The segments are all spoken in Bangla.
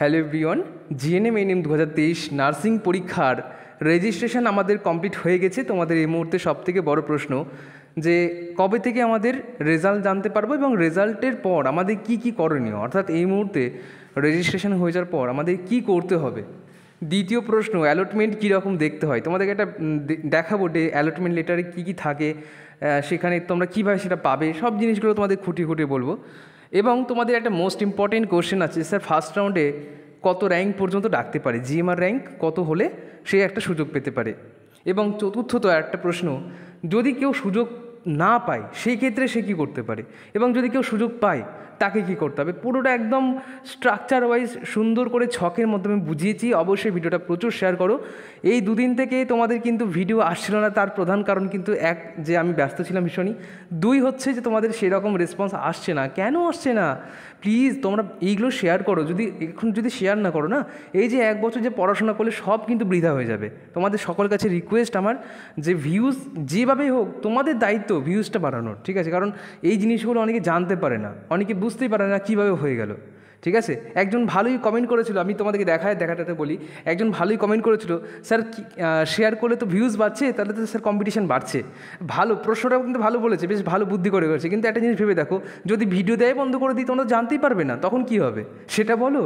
হ্যালো এভরিওয়ান জিএনএম এনএম দু নার্সিং পরীক্ষার রেজিস্ট্রেশন আমাদের কমপ্লিট হয়ে গেছে তোমাদের এই মুহূর্তে সবথেকে বড় প্রশ্ন যে কবে থেকে আমাদের রেজাল্ট জানতে পারবো এবং রেজাল্টের পর আমাদের কি কি করণীয় অর্থাৎ এই মুহূর্তে রেজিস্ট্রেশন হয়ে যাওয়ার পর আমাদের কি করতে হবে দ্বিতীয় প্রশ্ন অ্যালটমেন্ট কীরকম দেখতে হয় তোমাদেরকে একটা দেখাবো ডে অ্যালটমেন্ট লেটারে কী কী থাকে সেখানে তোমরা কীভাবে সেটা পাবে সব জিনিসগুলো তোমাদের খুঁটি খুঁটি বলবো এবং তোমাদের একটা মোস্ট ইম্পর্টেন্ট কোশ্চেন আছে স্যার ফার্স্ট রাউন্ডে কত র্যাঙ্ক পর্যন্ত ডাকতে পারে জিএমআর র্যাঙ্ক কত হলে সে একটা সুযোগ পেতে পারে এবং চতুর্থ তো একটা প্রশ্ন যদি কেউ সুযোগ না পায় সেই ক্ষেত্রে সে কী করতে পারে এবং যদি কেউ সুযোগ পায় তাকে কি করতে হবে পুরোটা একদম স্ট্রাকচার ওয়াইজ সুন্দর করে ছকের মধ্যে আমি বুঝিয়েছি অবশ্যই ভিডিওটা প্রচুর শেয়ার করো এই দুদিন থেকে তোমাদের কিন্তু ভিডিও আসছিল না তার প্রধান কারণ কিন্তু এক যে আমি ব্যস্ত ছিলাম ভীষণই দুই হচ্ছে যে তোমাদের সেরকম রেসপন্স আসছে না কেন আসছে না প্লিজ তোমরা এইগুলো শেয়ার করো যদি এখন যদি শেয়ার না করো না এই যে এক বছর যে পড়াশোনা করলে সব কিন্তু বৃধা হয়ে যাবে তোমাদের সকল কাছে রিকোয়েস্ট আমার যে ভিউজ যেভাবেই হোক তোমাদের দায়িত্ব ভিউজটা বাড়ানোর ঠিক আছে কারণ এই জিনিসগুলো অনেকে জানতে পারে না অনেকে বুঝতে বুঝতেই পারে না কীভাবে হয়ে গেল ঠিক আছে একজন ভালোই কমেন্ট করেছিল আমি তোমাদেরকে দেখায় দেখাটাতে বলি একজন ভালোই কমেন্ট করেছিল স্যার শেয়ার করলে তো ভিউজ বাড়ছে তাহলে তো স্যার কম্পিটিশান বাড়ছে ভালো প্রশ্নটাও কিন্তু ভালো বলেছে বেশ ভালো বুদ্ধি করে করেছে কিন্তু একটা জিনিস ভেবে দেখো যদি ভিডিও দেয় বন্ধ করে দিই তোমরা জানতেই পারবে না তখন কি হবে সেটা বলো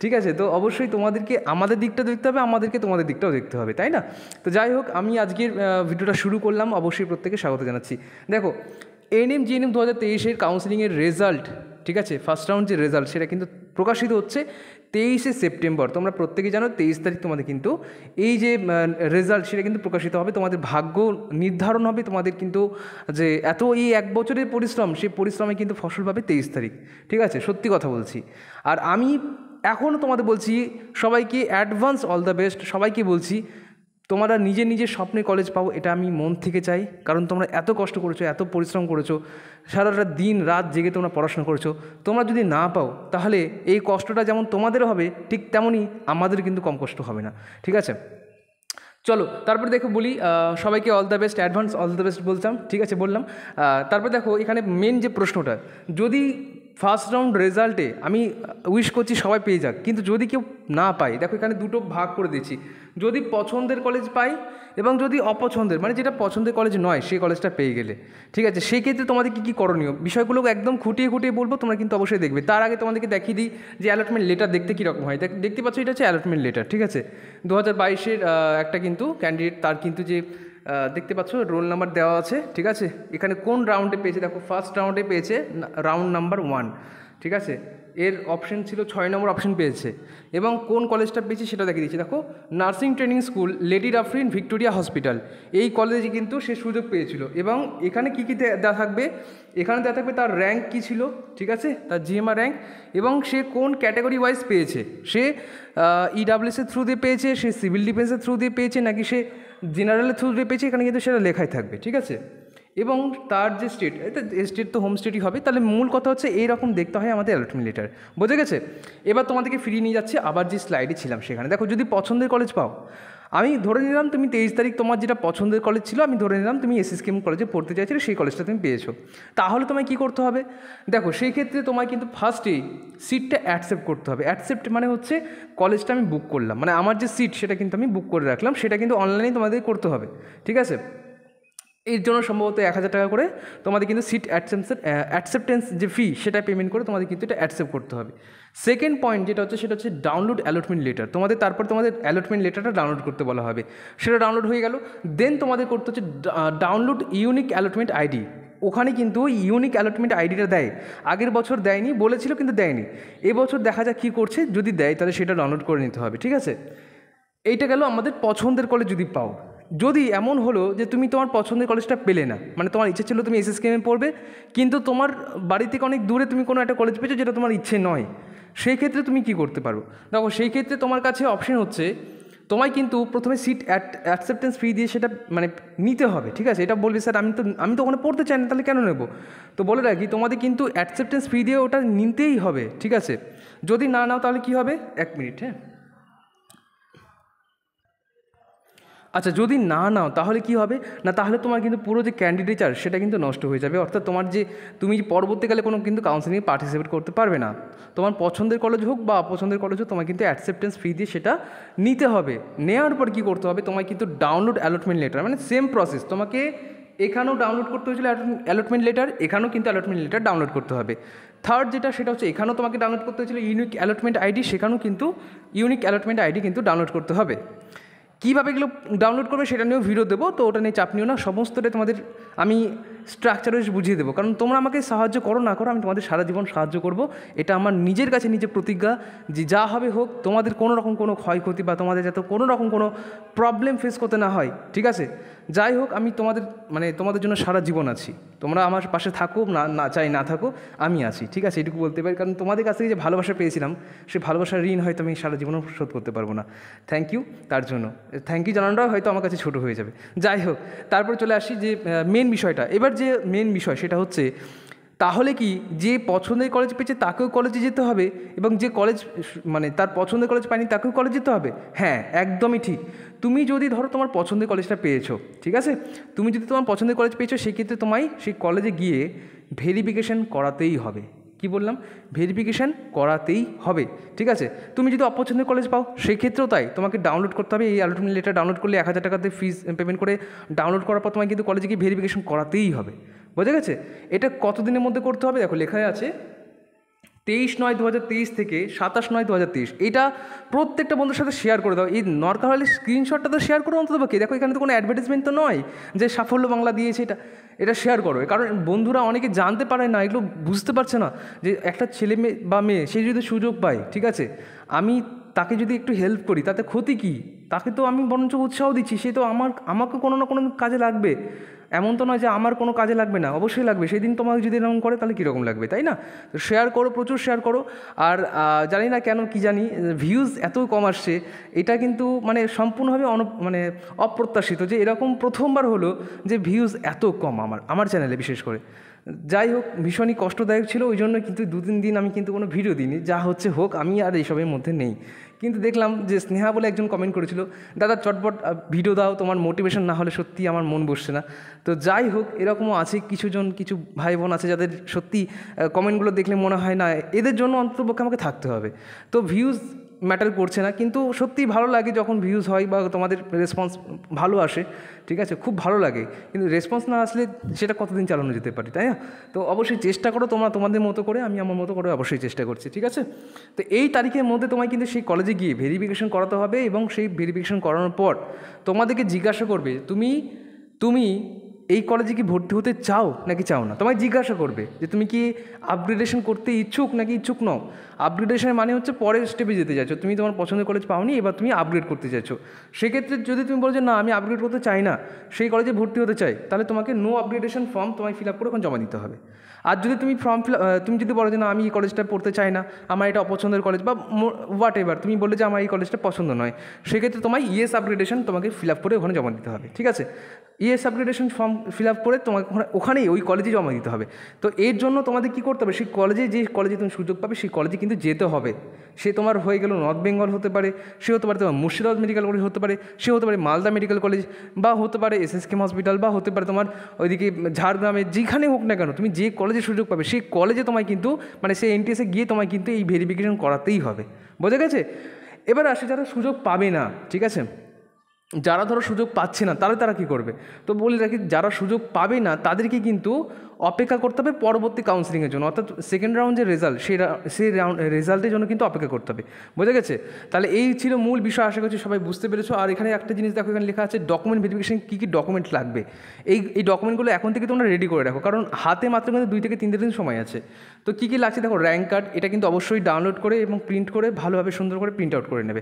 ঠিক আছে তো অবশ্যই তোমাদেরকে আমাদের দিকটা দেখতে হবে আমাদেরকে তোমাদের দিকটাও দেখতে হবে তাই না তো যাই হোক আমি আজকের ভিডিওটা শুরু করলাম অবশ্যই প্রত্যেকে স্বাগত জানাচ্ছি দেখো এএনএম জিএনএম দু হাজার তেইশের কাউন্সিলিংয়ের রেজাল্ট ঠিক আছে ফার্স্ট রাউন্ড যে রেজাল্ট সেটা কিন্তু প্রকাশিত হচ্ছে তেইশে সেপ্টেম্বর তোমরা প্রত্যেকে জানো তেইশ তারিখ তোমাদের কিন্তু এই যে রেজাল্ট সেটা কিন্তু প্রকাশিত হবে তোমাদের ভাগ্য নির্ধারণ হবে তোমাদের কিন্তু যে এত এই এক বছরের পরিশ্রম সেই পরিশ্রমে কিন্তু ফসল পাবে তেইশ তারিখ ঠিক আছে সত্যি কথা বলছি আর আমি এখনও তোমাদের বলছি সবাইকে অ্যাডভান্স অল দ্য বেস্ট সবাইকে বলছি তোমরা নিজে নিজে স্বপ্নে কলেজ পাও এটা আমি মন থেকে চাই কারণ তোমরা এত কষ্ট করেছো এত পরিশ্রম করেছো সারাটা দিন রাত জেগে তোমরা পড়াশোনা করেছো তোমরা যদি না পাও তাহলে এই কষ্টটা যেমন তোমাদের হবে ঠিক তেমনই আমাদের কিন্তু কম কষ্ট হবে না ঠিক আছে চলো তারপরে দেখো বলি সবাইকে all the best advance all the best বলতাম ঠিক আছে বললাম তারপরে দেখো এখানে মেন যে প্রশ্নটা যদি ফার্স্ট রাউন্ড রেজাল্টে আমি উইশ করছি সবাই পেয়ে যাক কিন্তু যদি কেউ না পায় দেখো এখানে দুটো ভাগ করে দিয়েছি যদি পছন্দের কলেজ পাই এবং যদি অপছন্দের মানে যেটা পছন্দের কলেজ নয় সেই কলেজটা পেয়ে গেলে ঠিক আছে সেই ক্ষেত্রে তোমাদের কী কী করণীয় বিষয়গুলো একদম খুঁটিয়ে খুঁটিয়ে বলবো তোমরা কিন্তু অবশ্যই দেখবে তার আগে তোমাদেরকে দেখিয়ে দিই যে অ্যালটমেন্ট লেটার দেখতে কীরকম হয় দেখ দেখতে পাচ্ছ এটা হচ্ছে অ্যালটমেন্ট লেটার ঠিক আছে দু হাজার বাইশের একটা কিন্তু ক্যান্ডিডেট তার কিন্তু যে দেখতে পাচ্ছ রোল নাম্বার দেওয়া আছে ঠিক আছে এখানে কোন রাউন্ডে পেয়েছে দেখো ফার্স্ট রাউন্ডে পেয়েছে রাউন্ড নাম্বার ওয়ান ঠিক আছে এর অপশন ছিল ছয় নম্বর অপশন পেয়েছে এবং কোন কলেজটা পেয়েছে সেটা দেখিয়ে দিচ্ছে দেখো nursing training school Lady Dufferin Victoria hospital এই কলেজে কিন্তু সে সুযোগ পেয়েছিল এবং এখানে কী কী দেওয়া থাকবে এখানে দেওয়া থাকবে তার র্যাঙ্ক কী ছিল ঠিক আছে তার জিএমআর র্যাঙ্ক এবং সে কোন ক্যাটাগরি ওয়াইজ পেয়েছে সে ইডাব্লিউসের থ্রু দিয়ে পেয়েছে সে সিভিল ডিফেন্সের থ্রু দিয়ে পেয়েছে নাকি সে জেনারেলের থ্রু দিয়ে পেয়েছে এখানে কিন্তু সেটা লেখাই থাকবে ঠিক আছে এবং তার যে স্টেট স্টেট তো হোম স্টেটই হবে তাহলে মূল কথা হচ্ছে এইরকম দেখতে হয় আমাদের অ্যালটমি লেটার বোঝা গেছে এবার তোমাদেরকে ফিরিয়ে নিয়ে যাচ্ছে আবার যে স্লাইডে ছিলাম সেখানে দেখো যদি পছন্দের কলেজ পাও আমি ধরে নিলাম তুমি তেইশ তারিখ তোমার যেটা পছন্দের কলেজ ছিল আমি ধরে নিলাম তুমি এস কেম কলেজে পড়তে চাইছিলে সেই কলেজটা তুমি পেয়েছো তাহলে তোমায় কী করতে হবে দেখো সেই ক্ষেত্রে তোমায় কিন্তু ফার্স্টেই সিটটা অ্যাকসেপ্ট করতে হবে অ্যাকসেপ্ট মানে হচ্ছে কলেজটা আমি বুক করলাম মানে আমার যে সিট সেটা কিন্তু আমি বুক করে রাখলাম সেটা কিন্তু অনলাইনে তোমাদের করতে হবে ঠিক আছে এর জন্য সম্ভবত এক হাজার টাকা করে তোমাদের কিন্তু সিট অ্যাডসেপ্টেন্সের অ্যাকসেপ্টেন্স যে ফি সেটা পেমেন্ট করে তোমাদের কিন্তু এটা অ্যাডসেপ্ট করতে হবে সেকেন্ড পয়েন্ট যেটা হচ্ছে সেটা হচ্ছে ডাউনলোড অ্যালটমেন্ট লেটার তোমাদের তারপর তোমাদের অ্যালটমেন্ট লেটারটা ডাউনলোড করতে বলা হবে সেটা ডাউনলোড হয়ে গেল দেন তোমাদের করতে হচ্ছে ডাউনলোড ইউনিক অ্যালটমেন্ট আইডি ওখানে কিন্তু ইউনিক অ্যালটমেন্ট আইডিটা দেয় আগের বছর দেয়নি বলেছিল কিন্তু দেয়নি এবছর দেখা যাক কী করছে যদি দেয় তাহলে সেটা ডাউনলোড করে নিতে হবে ঠিক আছে এইটা গেল আমাদের পছন্দের কলে যদি পাও যদি এমন হলো যে তুমি তোমার পছন্দের কলেজটা পেলে না মানে তোমার ইচ্ছে ছিল তুমি এসএসকেএমে পড়বে কিন্তু তোমার বাড়ি থেকে অনেক দূরে তুমি কোনো একটা কলেজ পেয়েছো যেটা তোমার ইচ্ছে নয় সেই ক্ষেত্রে তুমি কি করতে পারো দেখো সেই ক্ষেত্রে তোমার কাছে অপশন হচ্ছে তোমায় কিন্তু প্রথমে সিট অ্যাকসেপ্টেন্স ফি দিয়ে সেটা মানে নিতে হবে ঠিক আছে এটা বলবে স্যার আমি তো আমি তো ওখানে পড়তে চাই না তাহলে কেন নেবো তো বলে রাখি তোমাদের কিন্তু অ্যাকসেপ্টেন্স ফি দিয়ে ওটা নিতেই হবে ঠিক আছে যদি না নাও তাহলে কি হবে এক মিনিট হ্যাঁ আচ্ছা যদি না নাও তাহলে কি হবে না তাহলে তোমার কিন্তু পুরো যে ক্যান্ডিডেচার সেটা কিন্তু নষ্ট হয়ে যাবে অর্থাৎ তোমার যে তুমি পরবর্তীকালে কোনো কিন্তু কাউন্সিলিংয়ে পার্টিসিপেট করতে পারবে না তোমার পছন্দের কলেজ হোক বা অপছন্দের কলেজ হোক তোমার কিন্তু অ্যাকসেপ্টেন্স ফি দিয়ে সেটা নিতে হবে নেওয়ার পর কী করতে হবে তোমায় কিন্তু ডাউনলোড অ্যালটমেন্ট লেটার মানে সেম প্রসেস তোমাকে এখানেও ডাউনলোড করতে হয়েছিল অ্যালটমেন্ট লেটার এখানেও কিন্তু অ্যালটমেন্ট লেটার ডাউনলোড করতে হবে থার্ড যেটা সেটা হচ্ছে এখানেও তোমাকে ডাউনলোড করতে হয়েছিল ইউনিক অ্যালটমেন্ট আইডি সেখানেও কিন্তু ইউনিক অ্যালটমেন্ট আইডি কিন্তু ডাউনলোড করতে হবে কীভাবে এগুলো ডাউনলোড করবে সেটা নিয়েও ভিডিও দেবো তো ওটা নিয়ে চাপ নিও না সমস্তটাই তোমাদের আমি স্ট্রাকচার বুঝিয়ে দেবো কারণ তোমরা আমাকে সাহায্য করো না করো আমি তোমাদের সারা জীবন সাহায্য করব এটা আমার নিজের কাছে নিজের প্রতিজ্ঞা যে যা হবে হোক তোমাদের কোনো রকম কোনো ক্ষয়ক্ষতি বা তোমাদের যাতে কোনো রকম কোনো প্রবলেম ফেস করতে না হয় ঠিক আছে যাই হোক আমি তোমাদের মানে তোমাদের জন্য সারা জীবন আছি তোমরা আমার পাশে থাকো না না চাই না থাকো আমি আছি ঠিক আছে এটুকু বলতে পারি কারণ তোমাদের কাছ থেকে যে ভালোবাসা পেয়েছিলাম সে ভালোবাসার ঋণ হয়তো আমি সারা জীবনও শোধ করতে পারবো না থ্যাংক ইউ তার জন্য থ্যাংক ইউ জানানোটা হয়তো আমার কাছে ছোটো হয়ে যাবে যাই হোক তারপর চলে আসি যে মেন বিষয়টা এবার এবার যে মেন বিষয় সেটা হচ্ছে তাহলে কি যে পছন্দের কলেজ পেয়েছে তাকেও কলেজে যেতে হবে এবং যে কলেজ মানে তার পছন্দের কলেজ পায়নি তাকেও কলেজ যেতে হবে হ্যাঁ একদমই ঠিক তুমি যদি ধরো তোমার পছন্দের কলেজটা পেয়েছো ঠিক আছে তুমি যদি তোমার পছন্দের কলেজ পেয়েছো সেক্ষেত্রে তোমায় সেই কলেজে গিয়ে ভেরিফিকেশন করাতেই হবে কি বললাম ভেরিফিকেশান করাতেই হবে ঠিক আছে তুমি যদি অপছন্দের কলেজ পাও সেক্ষেত্রেও তাই তোমাকে ডাউনলোড করতে হবে এই অ্যালোটমেন্ট লেটার ডাউনলোড করলে এক হাজার টাকাতে ফিস পেমেন্ট করে ডাউনলোড করার পর তোমাকে কিন্তু কলেজে গিয়ে ভেরিফিকেশান করাতেই হবে বোঝা গেছে এটা কতদিনের মধ্যে করতে হবে দেখো লেখায় আছে তেইশ নয় দু থেকে সাতাশ নয় দু এটা প্রত্যেকটা বন্ধুর সাথে শেয়ার করে দাও এই দরকার হলে স্ক্রিনশটটা তো শেয়ার করো অন্তত কে দেখো এখানে তো কোনো অ্যাডভার্টাইজমেন্ট তো নয় যে সাফল্য বাংলা দিয়েছে এটা এটা শেয়ার করো কারণ বন্ধুরা অনেকে জানতে পারে না এগুলো বুঝতে পারছে না যে একটা ছেলে মেয়ে বা মেয়ে সে যদি সুযোগ পায় ঠিক আছে আমি তাকে যদি একটু হেল্প করি তাতে ক্ষতি কী তাকে তো আমি বরঞ্চ উৎসাহ দিচ্ছি সে তো আমার আমাকে কোনো না কোনো কাজে লাগবে এমন তো নয় যে আমার কোনো কাজে লাগবে না অবশ্যই লাগবে সেই দিন তোমাকে যদি এরকম করে তাহলে কীরকম লাগবে তাই না তো শেয়ার করো প্রচুর শেয়ার করো আর জানি না কেন কি জানি ভিউজ এত কম আসছে এটা কিন্তু মানে সম্পূর্ণভাবে অন মানে অপ্রত্যাশিত যে এরকম প্রথমবার হলো যে ভিউজ এত কম আমার আমার চ্যানেলে বিশেষ করে যাই হোক ভীষণই কষ্টদায়ক ছিল ওই জন্য কিন্তু দু তিন দিন আমি কিন্তু কোনো ভিডিও দিইনি যা হচ্ছে হোক আমি আর এইসবের মধ্যে নেই কিন্তু দেখলাম যে স্নেহা বলে একজন কমেন্ট করেছিল দাদা চটপট ভিডিও দাও তোমার মোটিভেশন না হলে সত্যি আমার মন বসছে না তো যাই হোক এরকমও আছে কিছুজন কিছু ভাই বোন আছে যাদের সত্যি কমেন্টগুলো দেখলে মনে হয় না এদের জন্য অন্তত আমাকে থাকতে হবে তো ভিউজ ম্যাটার করছে না কিন্তু সত্যিই ভালো লাগে যখন ভিউজ হয় বা তোমাদের রেসপন্স ভালো আসে ঠিক আছে খুব ভালো লাগে কিন্তু রেসপন্স না আসলে সেটা কতদিন চালানো যেতে পারে তাই না তো অবশ্যই চেষ্টা করো তোমরা তোমাদের মতো করে আমি আমার মতো করে অবশ্যই চেষ্টা করছি ঠিক আছে তো এই তারিখের মধ্যে তোমায় কিন্তু সেই কলেজে গিয়ে ভেরিফিকেশন করাতে হবে এবং সেই ভেরিফিকেশন করানোর পর তোমাদেরকে জিজ্ঞাসা করবে তুমি তুমি এই কলেজে কি ভর্তি হতে চাও নাকি চাও না তোমায় জিজ্ঞাসা করবে যে তুমি কি আপগ্রেডেশন করতে ইচ্ছুক নাকি ইচ্ছুক নও আপগ্রেডেশনের মানে হচ্ছে পরের স্টেপে যেতে চাইছো তুমি তোমার পছন্দের কলেজ পাওনি এবার তুমি আপগ্রেড করতে চাইছো সেক্ষেত্রে যদি তুমি বলো যে না আমি আপগ্রেড করতে চাই না সেই কলেজে ভর্তি হতে চাই তাহলে তোমাকে নো আপগ্রেডেশন ফর্ম তোমায় ফিল আপ করে ওখানে জমা দিতে হবে আর যদি তুমি ফর্ম ফিল তুমি যদি বলো যে না আমি এই কলেজটা পড়তে চাই না আমার এটা অপছন্দের কলেজ বা হোয়াট এভার তুমি বললে যে আমার এই কলেজটা পছন্দ নয় সেক্ষেত্রে তোমায় ইএস e আপগ্রেডেশন তোমাকে ফিল আপ করে ওখানে জমা দিতে হবে ঠিক আছে ES upgradation form fill up করে তোমাকে ওখানেই ওই কলেজে জমা দিতে হবে তো এর জন্য তোমাদের কী করতে হবে সেই কলেজে যে কলেজে তুমি সুযোগ পাবে সেই কলেজে কিন্তু কিন্তু যেতে হবে সে তোমার হয়ে গেল নর্থ বেঙ্গল হতে পারে সে হতে পারে তোমার মুর্শিদাবাদ মেডিকেল কলেজ হতে পারে সে হতে পারে মালদা মেডিকেল কলেজ বা হতে পারে এস এস কেম হসপিটাল বা হতে পারে তোমার ওইদিকে ঝাড়গ্রামে যেখানে হোক না কেন তুমি যে কলেজে সুযোগ পাবে সেই কলেজে তোমায় কিন্তু মানে সেই এনটিএসে গিয়ে তোমায় কিন্তু এই ভেরিফিকেশন করাতেই হবে বোঝা গেছে এবার আসে যারা সুযোগ পাবে না ঠিক আছে যারা ধরো সুযোগ পাচ্ছে না তাহলে তারা কি করবে তো বলি রাখি যারা সুযোগ পাবে না তাদেরকে কিন্তু অপেক্ষা করতে হবে পরবর্তী কাউন্সিলিংয়ের জন্য অর্থাৎ সেকেন্ড রাউন্ড যে রেজাল্ট সেই সেই রাউন্ড রেজাল্টের জন্য কিন্তু অপেক্ষা করতে হবে বোঝা গেছে তাহলে এই ছিল মূল বিষয় আশা করছি সবাই বুঝতে পেরেছো আর এখানে একটা জিনিস দেখো এখানে লেখা আছে ডকুমেন্ট ভেরিফিকেশন কী কী ডকুমেন্ট লাগবে এই এই ডকুমেন্টগুলো এখন থেকে তোমরা রেডি করে রাখো কারণ হাতে মাত্র কিন্তু দুই থেকে তিন দিন সময় আছে তো কী কী লাগছে দেখো র্যাঙ্ক কার্ড এটা কিন্তু অবশ্যই ডাউনলোড করে এবং প্রিন্ট করে ভালোভাবে সুন্দর করে প্রিন্ট আউট করে নেবে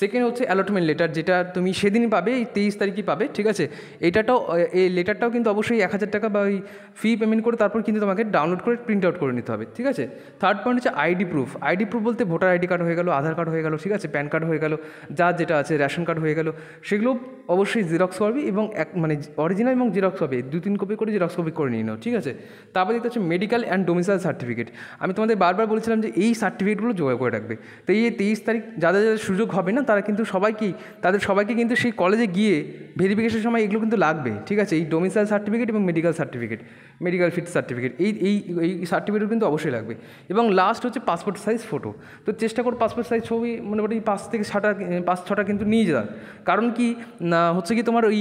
সেকেন্ড হচ্ছে অ্যালটমেন্ট লেটার যেটা তুমি সেদিনই পাবে এই তেইশ তারিখই পাবে ঠিক আছে এটাটাও এই লেটারটাও কিন্তু অবশ্যই এক হাজার টাকা বা ওই ফি পেমেন্ট ইন করে তারপর কিন্তু তোমাকে ডাউনলোড করে প্রিন্ট আউট করে নিতে হবে ঠিক আছে থার্ড পয়েন্ট হচ্ছে আইডি প্রুফ আইডি প্রুফ বলতে ভোটার আইডি কার্ড হয়ে গেলো আধার কার্ড হয়ে গেলো ঠিক আছে প্যান কার্ড হয়ে গেল যা যেটা আছে রেশন কার্ড হয়ে গেলো সেগুলো অবশ্যই জেরক্স করবে এবং এক মানে অরিজিনাল এবং জেরক্স হবে দু তিন কপি করে জেরক্স কপি করে নিয়ে নাও ঠিক আছে তারপর দেখতে হচ্ছে মেডিকেল অ্যান্ড ডোমিসাইল সার্টিফিকেট আমি তোমাদের বারবার বলেছিলাম যে এই সার্টিফিকেটগুলো জোগাড় করে রাখবে তো এই তেইশ তারিখ যাদের যাদের সুযোগ হবে না তারা কিন্তু সবাইকেই তাদের সবাইকে কিন্তু সেই কলেজে গিয়ে ভেরিফিকেশনের সময় এগুলো কিন্তু লাগবে ঠিক আছে এই ডোমিসাইল সার্টিফিকেট এবং medical certificate medical medical fit certificate এই এই এই সার্টিফিকেট কিন্তু অবশ্যই লাগবে এবং লাস্ট হচ্ছে পাসপোর্ট সাইজ ফটো তো চেষ্টা করো পাসপোর্ট সাইজ ছবি মোটামুটি পাঁচ থেকে ছটা পাঁচ ছটা কিন্তু নিয়ে যান কারণ কি না হচ্ছে কি তোমার ওই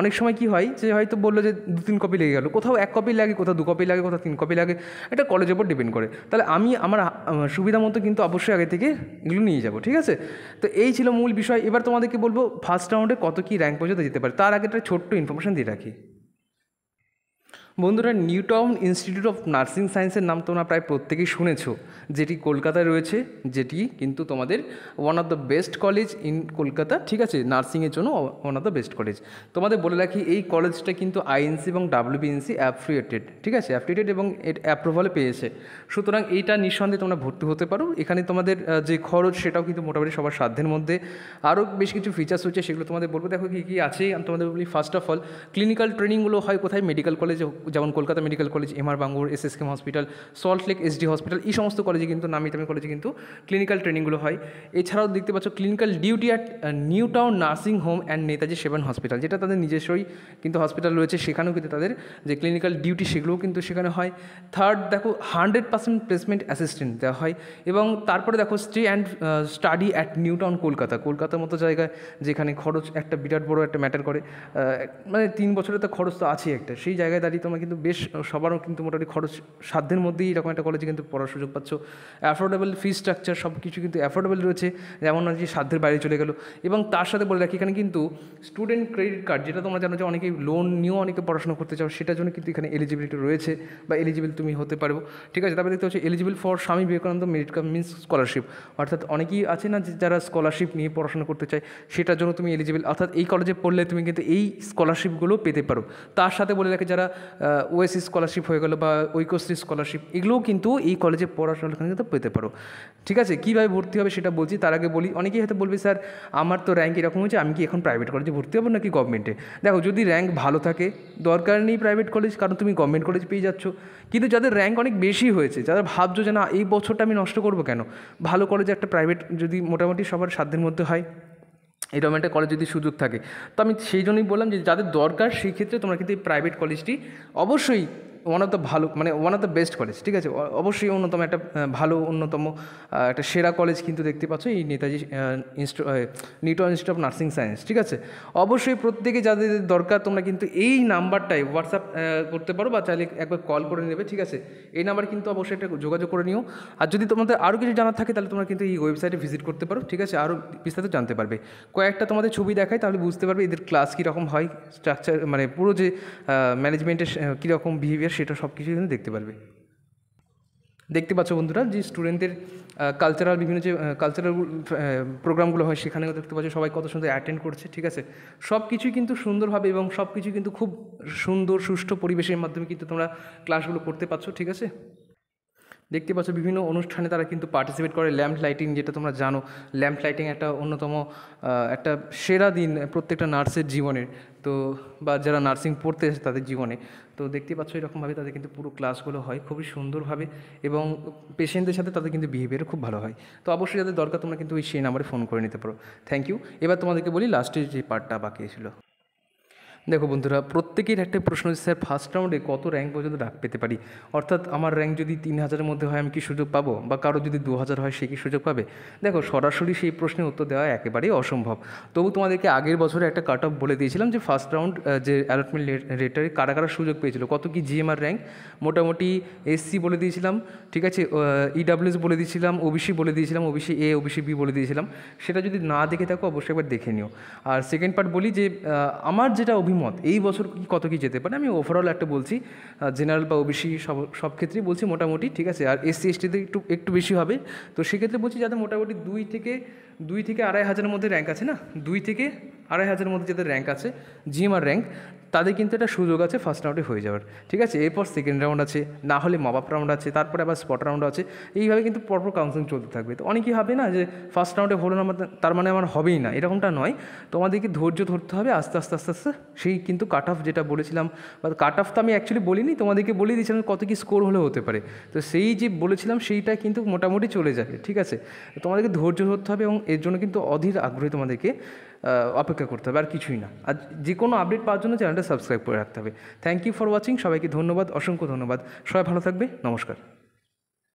অনেক সময় কি হয় যে হয়তো বললো যে দু তিন কপি লেগে গেলো কোথাও এক কপি লাগে কোথাও দু কপি লাগে কোথাও তিন কপি লাগে এটা কলেজের উপর ডিপেন্ড করে তাহলে আমি আমার সুবিধা মতো কিন্তু অবশ্যই আগে থেকে এগুলো নিয়ে যাব ঠিক আছে তো এই ছিল মূল বিষয় এবার তোমাদেরকে বলবো ফার্স্ট রাউন্ডে কত কী র্যাঙ্ক পর্যন্ত যেতে পারে তার আগে একটা ছোট্ট ইনফরমেশান দিয়ে রাখি বন্ধুরা নিউটাউন ইনস্টিটিউট অফ নার্সিং সায়েন্সের নাম তোমরা প্রায় প্রত্যেকেই শুনেছ যেটি কলকাতায় রয়েছে যেটি কিন্তু তোমাদের one of the best college in Kolkata ঠিক আছে নার্সিংয়ের জন্য one of the best college তোমাদের বলে রাখি এই কলেজটা কিন্তু আইএনসি এবং ডাব্লিউবিএনসি অ্যাপ্রিয়েটেড ঠিক আছে অ্যাফ্রিয়েটেড এবং অ্যাপ্রুভালে পেয়েছে সুতরাং এইটা নিঃসন্দেহে তোমরা ভর্তি হতে পারো এখানে তোমাদের যে খরচ সেটাও কিন্তু মোটামুটি সবার সাধ্যের মধ্যে আরও বেশ কিছু ফিচার্স হচ্ছে সেগুলো তোমাদের বলবো দেখো কী কী আছে তোমাদের বলি ফার্স্ট অফ অল ক্লিনিক্যাল ট্রেনিংগুলো হয় কোথায় মেডিকেল কলেজে যেমন Kolkata medical college MR Bangur S S KM hospital Salt Lake D hospital এই সমস্ত কলেজে কিন্তু নামি দামি কলেজে কিন্তু ক্লিনিক্যাল ট্রেনিংগুলো হয় এছাড়াও দেখতে পাচ্ছ clinical duty at New Town nursing home and Netaji seven hospital যেটা তাদের নিজস্বই কিন্তু হসপিটাল রয়েছে সেখানেও কিন্তু তাদের যে ক্লিনিক্যাল ডিউটি সেগুলোও কিন্তু সেখানে হয় থার্ড দেখো হান্ড্রেড পার্সেন্ট প্লেসমেন্ট অ্যাসিস্ট্যান্ট দেওয়া হয় এবং তারপরে দেখো stay and study at New Town Kolkata কলকাতার মতো জায়গায় যেখানে খরচ একটা বিরাট বড় একটা ম্যাটার করে মানে তিন বছরের তো খরচ তো আছেই একটা সেই জায়গায় দাঁড়িয়ে তোমার তোমার কিন্তু বেশ সবারও কিন্তু মোটামুটি খরচ সাধ্যের মধ্যেই এরকম একটা কলেজে কিন্তু পড়ার সুযোগ পাচ্ছ অ্যাফোর্ডেবল ফি স্ট্রাকচার সব কিছু কিন্তু অ্যাফোর্ডেবল রয়েছে যেমন আর কি সাধ্যের বাইরে চলে গেল এবং তার সাথে বলে রাখি এখানে কিন্তু স্টুডেন্ট ক্রেডিট কার্ড যেটা তোমরা জানো যে অনেকেই লোন নিয়েও অনেকে পড়াশোনা করতে চাও সেটার জন্য কিন্তু এখানে এলিজিবিলিটি রয়েছে বা এলিজিবল তুমি হতে পারো ঠিক আছে তারপরে দেখতে হচ্ছে eligible for Swami Vivekananda merit cum means scholarship অর্থাৎ অনেকেই আছে না যারা স্কলারশিপ নিয়ে পড়াশোনা করতে চায় সেটার জন্য তুমি এলিজিবল অর্থাৎ এই কলেজে পড়লে তুমি কিন্তু এই স্কলারশিপগুলো পেতে পারো তার সাথে বলে রাখি যারা ওএসি স্কলারশিপ হয়ে গেলো বা ঐকশ্রী স্কলারশিপ এগুলোও কিন্তু এই কলেজে পড়াশোনা কিন্তু পেতে পারো ঠিক আছে কীভাবে ভর্তি হবে সেটা বলছি তার আগে বলি অনেকেই হয়তো বলবে স্যার আমার তো র্যাঙ্ক এরকম হয়েছে আমি কি এখন প্রাইভেট কলেজে ভর্তি হবো নাকি গভর্নমেন্টে দেখো যদি র্যাঙ্ক ভালো থাকে দরকার নেই প্রাইভেট কলেজ কারণ তুমি গভর্নমেন্ট কলেজ পেয়ে যাচ্ছ কিন্তু যাদের র্যাঙ্ক অনেক বেশি হয়েছে যারা ভাবছো যে না এই বছরটা আমি নষ্ট করবো কেন ভালো কলেজে একটা প্রাইভেট যদি মোটামুটি সবার সাধ্যের মধ্যে হয় এরকম একটা কলেজ যদি সুযোগ থাকে তো আমি সেই জন্যই বললাম যে যাদের দরকার সেই ক্ষেত্রে তোমরা কিন্তু এই প্রাইভেট কলেজটি অবশ্যই ওয়ান অফ দ্য ভালো মানে one of the best college ঠিক আছে অবশ্যই অন্যতম একটা ভালো অন্যতম একটা সেরা কলেজ কিন্তু দেখতে পাচ্ছ এই নেতাজি ইনস্টি Newton institute of nursing science ঠিক আছে অবশ্যই প্রত্যেকে যাদের দরকার তোমরা কিন্তু এই নাম্বারটাই হোয়াটসঅ্যাপ করতে পারো বা চাইলে একবার কল করে নেবে ঠিক আছে এই নাম্বার কিন্তু অবশ্যই একটা যোগাযোগ করে নিও আর যদি তোমাদের আরও কিছু জানার থাকে তাহলে তোমরা কিন্তু এই ওয়েবসাইটে ভিজিট করতে পারো ঠিক আছে আরও বিস্তারিত জানতে পারবে কয়েকটা তোমাদের ছবি দেখায় তাহলে বুঝতে পারবে এদের ক্লাস কীরকম হয় স্ট্রাকচার মানে পুরো যে ম্যানেজমেন্টের কীরকম বিহেভিয়ার সেটা সব কিছু কিন্তু দেখতে পারবে দেখতে পাচ্ছ বন্ধুরা যে স্টুডেন্টদের কালচারাল বিভিন্ন যে কালচারাল প্রোগ্রামগুলো হয় সেখানেও দেখতে পাচ্ছ সবাই কত সুন্দর অ্যাটেন্ড করছে ঠিক আছে সব কিছুই কিন্তু সুন্দরভাবে এবং সব কিছু কিন্তু খুব সুন্দর সুষ্ঠু পরিবেশের মাধ্যমে কিন্তু তোমরা ক্লাসগুলো করতে পারছো ঠিক আছে দেখতে পাচ্ছ বিভিন্ন অনুষ্ঠানে তারা কিন্তু পার্টিসিপেট করে ল্যাম্প লাইটিং যেটা তোমরা জানো ল্যাম্প লাইটিং একটা অন্যতম একটা সেরা দিন প্রত্যেকটা নার্সের জীবনের তো বা যারা নার্সিং পড়তে এসে তাদের জীবনে তো দেখতে পাচ্ছ এরকমভাবে তাদের কিন্তু পুরো ক্লাসগুলো হয় খুবই সুন্দরভাবে এবং পেশেন্টদের সাথে তাদের কিন্তু বিহেভিয়ারও খুব ভালো হয় তো অবশ্যই যাদের দরকার তোমরা কিন্তু ওই সেই নাম্বারে ফোন করে নিতে পারো থ্যাংক ইউ এবার তোমাদেরকে বলি লাস্টের যে পার্টটা বাকি ছিল দেখো বন্ধুরা প্রত্যেকের একটা প্রশ্ন হচ্ছে স্যার ফার্স্ট রাউন্ডে কত র্যাঙ্ক পর্যন্ত ডাক পেতে পারি অর্থাৎ আমার র্যাঙ্ক যদি তিন হাজারের মধ্যে হয় আমি কি সুযোগ পাবো বা কারো যদি দু হাজার হয় সে কি সুযোগ পাবে দেখো সরাসরি সেই প্রশ্নের উত্তর দেওয়া একেবারেই অসম্ভব তবু তোমাদেরকে আগের বছরে একটা কাট অফ বলে দিয়েছিলাম যে ফার্স্ট রাউন্ড যে অ্যালটমেন্ট রেটারে কারা কারা সুযোগ পেয়েছিল কত কি জিএমআর র্যাঙ্ক মোটামুটি এসসি বলে দিয়েছিলাম ঠিক আছে ইডাব্লিউএস e বলে দিয়েছিলাম ওবিসি বলে দিয়েছিলাম ওবিসি এ ওবিসি বি বলে দিয়েছিলাম সেটা যদি না দেখে থাকো অবশ্যই একবার দেখে নিও আর সেকেন্ড পার্ট বলি যে আমার যেটা অভিমত মত এই বছর কি কত কি যেতে পারে আমি ওভারঅল একটা বলছি জেনারেল বা ওবিসি সব সব ক্ষেত্রেই বলছি মোটামুটি ঠিক আছে আর এসসি এসটিতে একটু একটু বেশি হবে তো সেক্ষেত্রে বলছি যাদের মোটামুটি দুই থেকে দুই থেকে আড়াই হাজারের মধ্যে র্যাঙ্ক আছে না দুই থেকে আড়াই হাজারের মধ্যে যাদের র্যাঙ্ক আছে জিএমআর র্যাঙ্ক তাদের কিন্তু একটা সুযোগ আছে ফার্স্ট রাউন্ডে হয়ে যাওয়ার ঠিক আছে এরপর সেকেন্ড রাউন্ড আছে না হলে মা বাপ রাউন্ড আছে তারপরে আবার স্পট রাউন্ড আছে এইভাবে কিন্তু পরপর কাউন্সিলিং চলতে থাকবে তো অনেকেই হবে না যে ফার্স্ট রাউন্ডে হলো না মানে তার মানে আমার হবেই না এরকমটা নয় তোমাদেরকে ধৈর্য ধরতে হবে আস্তে আস্তে আস্তে আস্তে সেই কিন্তু কাট অফ যেটা বলেছিলাম বা কাট অফ তো আমি অ্যাকচুয়ালি বলিনি তোমাদেরকে বলেই দিয়েছিলাম কত কী স্কোর হলে হতে পারে তো সেই যে বলেছিলাম সেইটা কিন্তু মোটামুটি চলে যাবে ঠিক আছে তোমাদেরকে ধৈর্য ধরতে হবে এবং এর জন্য কিন্তু অধীর আগ্রহী তোমাদেরকে অপেক্ষা করতে হবে আর কিছুই না আর যে কোনো আপডেট পাওয়ার জন্য চ্যানেলটা সাবস্ক্রাইব করে রাখতে হবে থ্যাংক ইউ ফর ওয়াচিং সবাইকে ধন্যবাদ অসংখ্য ধন্যবাদ সবাই ভালো থাকবে নমস্কার